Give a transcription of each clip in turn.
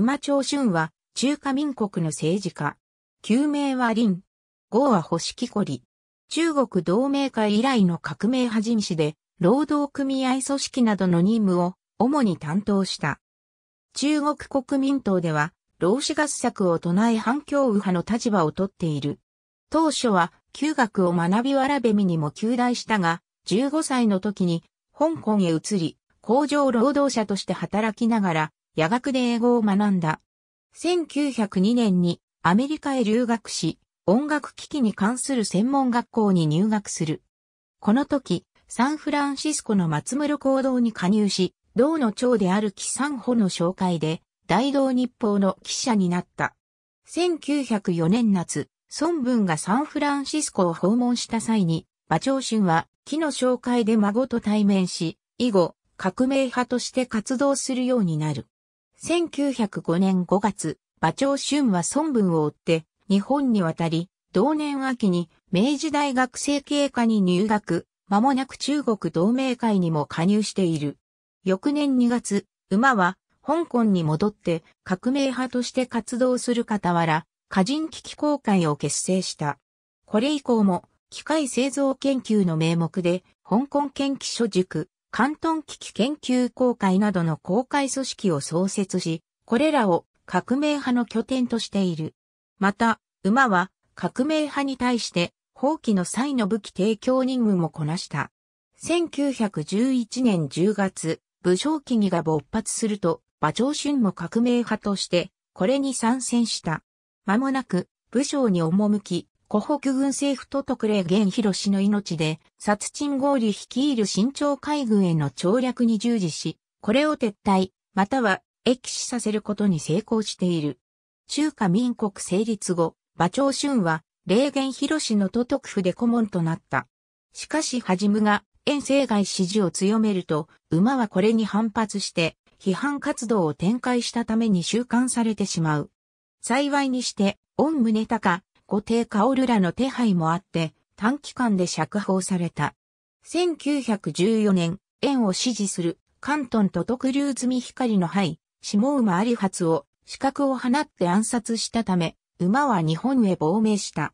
馬長春は中華民国の政治家。旧名は林。号は星木こり。中国同盟会以来の革命はじみしで、労働組合組織などの任務を主に担当した。中国国民党では、労使合作を唱え反共右派の立場をとっている。当初は、旧学を学びわらべみにも旧大したが、15歳の時に、香港へ移り、工場労働者として働きながら、夜学で英語を学んだ。1902年にアメリカへ留学し、音楽機器に関する専門学校に入学する。この時、サンフランシスコの松室行動に加入し、同の長である木三穂の紹介で、大道日報の記者になった。1904年夏、孫文がサンフランシスコを訪問した際に、馬長春は木の紹介で孫と対面し、以後、革命派として活動するようになる。1905年5月、馬長春は孫文を追って日本に渡り、同年秋に明治大学生経科に入学、間もなく中国同盟会にも加入している。翌年2月、馬は香港に戻って革命派として活動する傍ら、歌人危機公会を結成した。これ以降も機械製造研究の名目で香港研究所塾、関東危機研究公会などの公会組織を創設し、これらを革命派の拠点としている。また、馬は革命派に対して放棄の際の武器提供任務もこなした。1911年10月、武将起義が勃発すると、馬長春も革命派として、これに参戦した。間もなく、武将に赴き、湖北軍政府と特例源広氏の命で、殺鎮合理率いる新朝海軍への調略に従事し、これを撤退、または、駅死させることに成功している。中華民国成立後、馬長春は、霊源広氏の都督府で顧問となった。しかし、はじむが、遠征外支持を強めると、馬はこれに反発して、批判活動を展開したために収監されてしまう。幸いにして、御宗隆、皇帝カオルらの手配もあって、短期間で釈放された。1914年、縁を支持する、関東と特流済み光の灰、下馬有発を、資格を放って暗殺したため、馬は日本へ亡命した。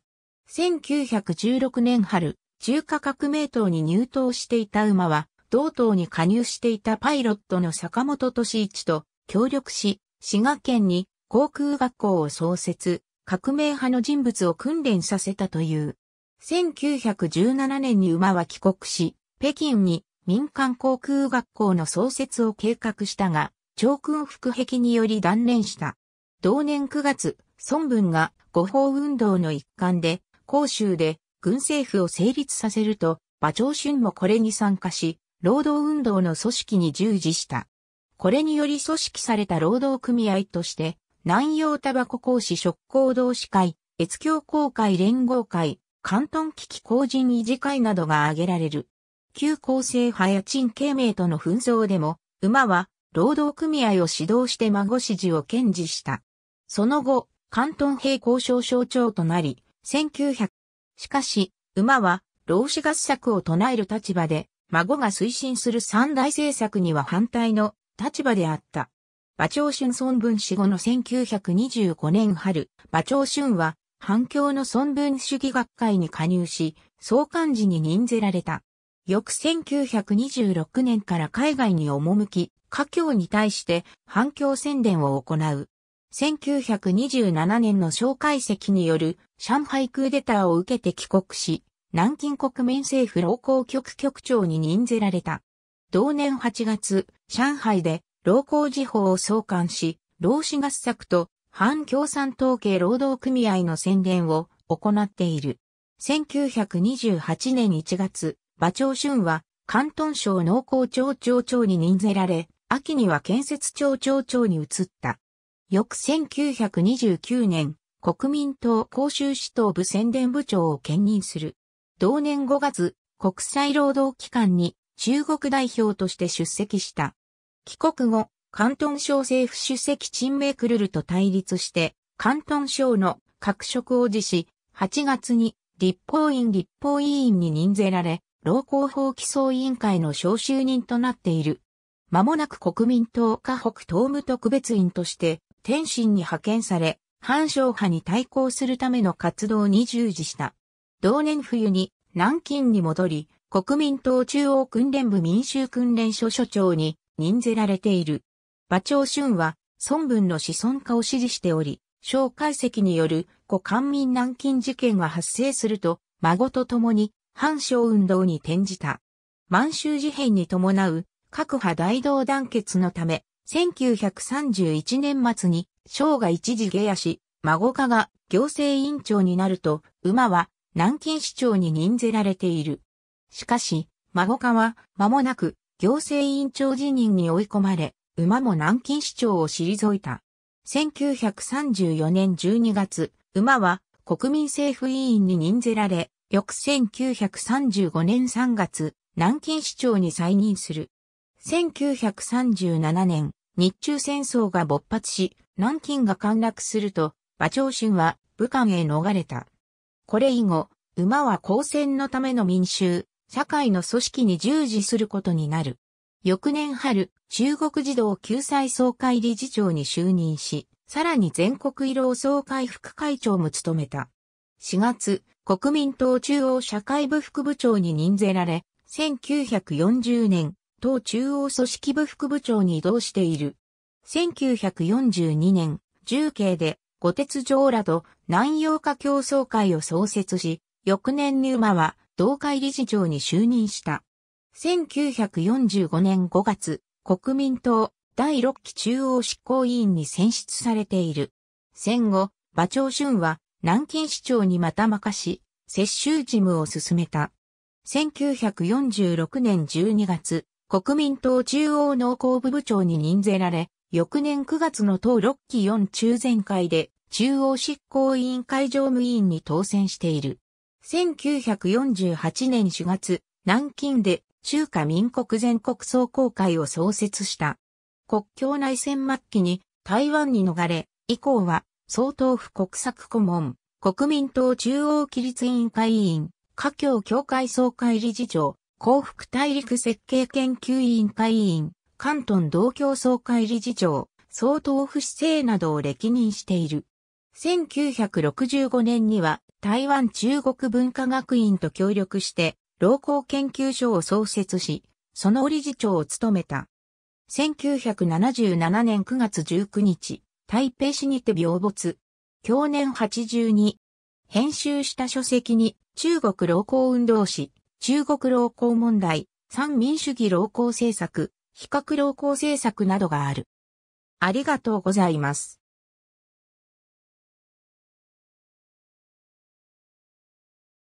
1916年春、中華革命党に入党していた馬は、同党に加入していたパイロットの坂本敏一と協力し、滋賀県に航空学校を創設。革命派の人物を訓練させたという。1917年に馬は帰国し、北京に民間航空学校の創設を計画したが、長君副壁により断念した。同年9月、孫文が五法運動の一環で、広州で軍政府を成立させると、馬長春もこれに参加し、労働運動の組織に従事した。これにより組織された労働組合として、南洋タバコ講師職工同士会、越境公会連合会、関東危機公人維持会などが挙げられる。旧公生派や陳慶明との紛争でも、馬は労働組合を指導して孫指示を堅持した。その後、関東兵交渉省長となり、1900、しかし、馬は労使合作を唱える立場で、孫が推進する三大政策には反対の立場であった。馬長春孫文史後の1925年春、馬長春は反共の孫文主義学会に加入し、創刊時に任ぜられた。翌1926年から海外に赴き、家境に対して反共宣伝を行う。1927年の蒋介石による上海クーデターを受けて帰国し、南京国民政府労工局局長に任ぜられた。同年8月、上海で労工時報を創刊し、労使合作と反共産党系労働組合の宣伝を行っている。1928年1月、馬長春は、関東省農工町庁長に任せられ、秋には建設庁庁長に移った。翌1929年、国民党公州市導部宣伝部長を兼任する。同年5月、国際労働機関に中国代表として出席した。帰国後、関東省政府主席陳明クルルと対立して、関東省の各職を辞し、8月に立法院立法委員に任ぜられ、労工法規総委員会の召集人となっている。間もなく国民党河北東務特別員として、天津に派遣され、反省派に対抗するための活動に従事した。同年冬に南京に戻り、国民党中央訓練部民衆訓練所所長に任ぜられている。馬長春は、孫文の子孫化を支持しており、蒋介石による古官民南京事件が発生すると、孫と共に反省運動に転じた。満州事変に伴う各派大同団結のため、1931年末に蒋が一時下野し、孫家が行政委員長になると、馬は南京市長に任ぜられている。しかし、孫家は間もなく行政委員長辞任に追い込まれ、馬も南京市長を退いた。1934年12月、馬は国民政府委員に任ぜられ、翌1935年3月、南京市長に再任する。1937年、日中戦争が勃発し、南京が陥落すると、馬長春は武漢へ逃れた。これ以後、馬は抗戦のための民衆、社会の組織に従事することになる。翌年春、中国児童救済総会理事長に就任し、さらに全国医療総会副会長も務めた。4月、国民党中央社会部副部長に任ぜられ、1940年、党中央組織部副部長に移動している。1942年、重慶で、五鉄城らと南洋化競争会を創設し、翌年に馬は同会理事長に就任した。1945年5月、国民党第6期中央執行委員に選出されている。戦後、馬長春は南京市長にまた任し、接収事務を進めた。1946年12月、国民党中央農工部部長に任ぜられ、翌年9月の党6期4中全会で中央執行委員会常務委員に当選している。1948年4月、南京で中華民国全国総工会を創設した。国境内戦末期に台湾に逃れ、以降は、総統府国策顧問、国民党中央規律委員会委員、華僑協会総会理事長、幸福大陸設計研究委員会委員、関東同協総会理事長、総統府市政などを歴任している。1965年には台湾中国文化学院と協力して、老公研究所を創設し、その理事長を務めた。1977年9月19日、台北市にて病没。去年82。編集した書籍に、中国老公運動史、中国老公問題、三民主義老公政策、比較老公政策などがある。ありがとうございます。